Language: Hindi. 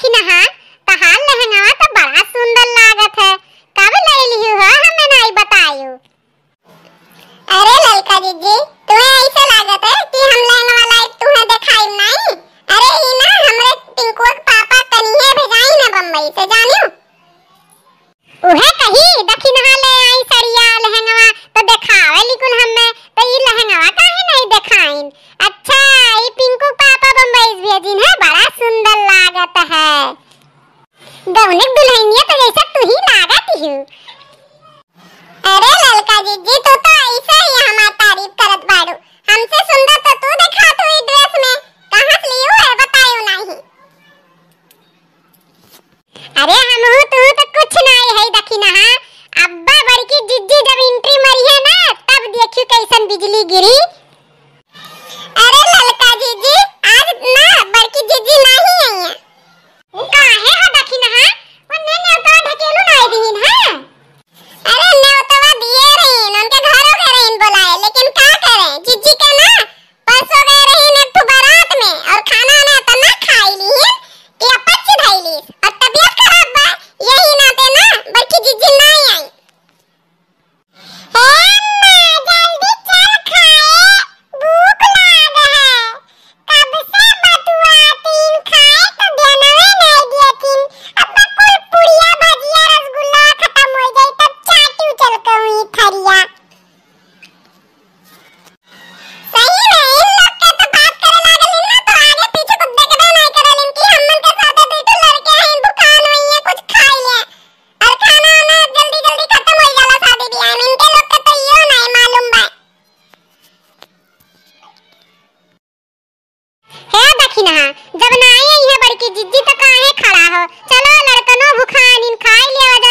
देखी नहा तहार लहंगावा तो बड़ा सुंदर लागत है कब ले लियो हो हमें नहीं बतायो अरे ललका दीदी तुम्हें ऐसा लागत है कि हम लेने वाला तुम्हें दिखाई नहीं अरे ये ना हमरे टिंकू के पापा कनिए भेजाई ना बम्बई से जानियो उहे कही दखिनहा ले आई सरिया लहंगावा तो देखावे लिकुन हमें तो ये लहंगावा काहे नहीं देखाइन हूँ अरे ललका जीजी तू तो ऐसे ही हमार तारीफ करत बाड़ू हमसे सुंदर तो तू देखा तू ई ड्रेस में कहां से लियो है बतायो नहीं अरे हम हूं तू तो कुछ नहीं है दखिना अब्बा बड़की जीजी जब एंट्री मरी है ना तब देखियो कैसन बिजली गिरी लड़की जिद्दी तक तो आहे खड़ा हो चलो लड़कनो भूखा इन खाई लिया